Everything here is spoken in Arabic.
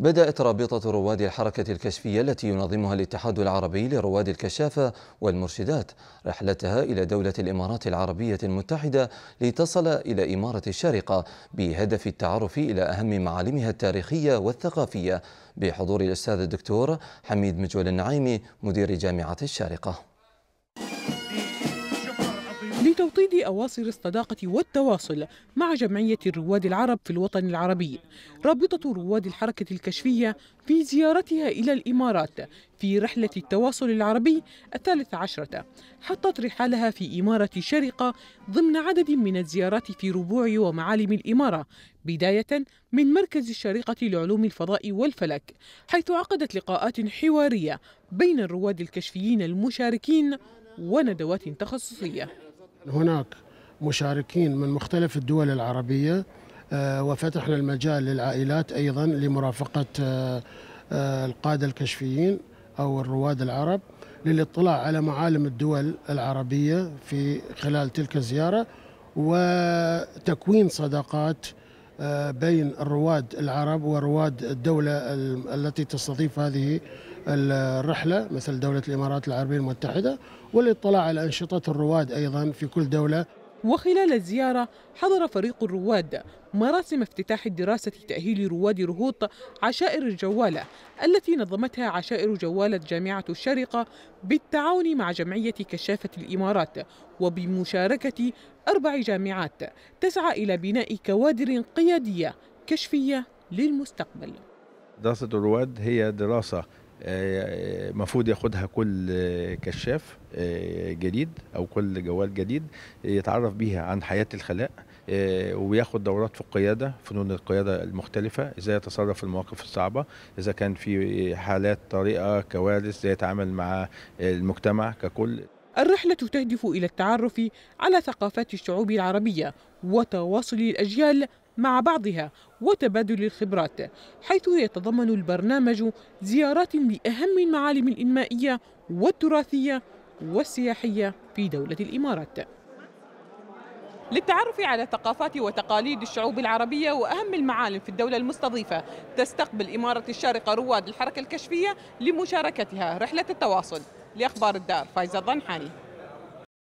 بدأت رابطة رواد الحركة الكشفية التي ينظمها الاتحاد العربي لرواد الكشافة والمرشدات رحلتها إلى دولة الإمارات العربية المتحدة لتصل إلى إمارة الشارقة بهدف التعرف إلى أهم معالمها التاريخية والثقافية بحضور الأستاذ الدكتور حميد مجول النعيمي مدير جامعة الشارقة تطيد أواصر الصداقة والتواصل مع جمعية الرواد العرب في الوطن العربي رابطة رواد الحركة الكشفية في زيارتها إلى الإمارات في رحلة التواصل العربي الثالث عشرة حطت رحالها في إمارة شرقة ضمن عدد من الزيارات في ربوع ومعالم الإمارة بداية من مركز الشريقة لعلوم الفضاء والفلك حيث عقدت لقاءات حوارية بين الرواد الكشفيين المشاركين وندوات تخصصية هناك مشاركين من مختلف الدول العربية آه، وفتحنا المجال للعائلات أيضا لمرافقة آه، آه، القادة الكشفيين أو الرواد العرب للاطلاع على معالم الدول العربية في خلال تلك الزيارة وتكوين صداقات بين الرواد العرب ورواد الدولة التي تستضيف هذه الرحلة مثل دولة الإمارات العربية المتحدة والاطلاع على أنشطة الرواد أيضا في كل دولة وخلال الزيارة حضر فريق الرواد مراسم افتتاح الدراسة تأهيل رواد رهوط عشائر الجوالة التي نظمتها عشائر جوالة جامعة الشارقة بالتعاون مع جمعية كشافة الإمارات وبمشاركة أربع جامعات تسعى إلى بناء كوادر قيادية كشفية للمستقبل دراسة الرواد هي دراسة المفروض ياخدها كل كشاف آه، جديد او كل جوال جديد يتعرف بيها عن حياه الخلاء آه، وياخد دورات في القياده فنون القياده المختلفه ازاي يتصرف في المواقف الصعبه اذا كان في حالات طارئه كوارث ازاي يتعامل مع المجتمع ككل الرحلة تهدف إلى التعرف على ثقافات الشعوب العربية وتواصل الأجيال مع بعضها وتبادل الخبرات حيث يتضمن البرنامج زيارات لأهم المعالم الإنمائية والتراثية والسياحية في دولة الإمارات للتعرف على ثقافات وتقاليد الشعوب العربية وأهم المعالم في الدولة المستضيفة تستقبل إمارة الشارقة رواد الحركة الكشفية لمشاركتها رحلة التواصل لأخبار الدار فايزة الضنحاني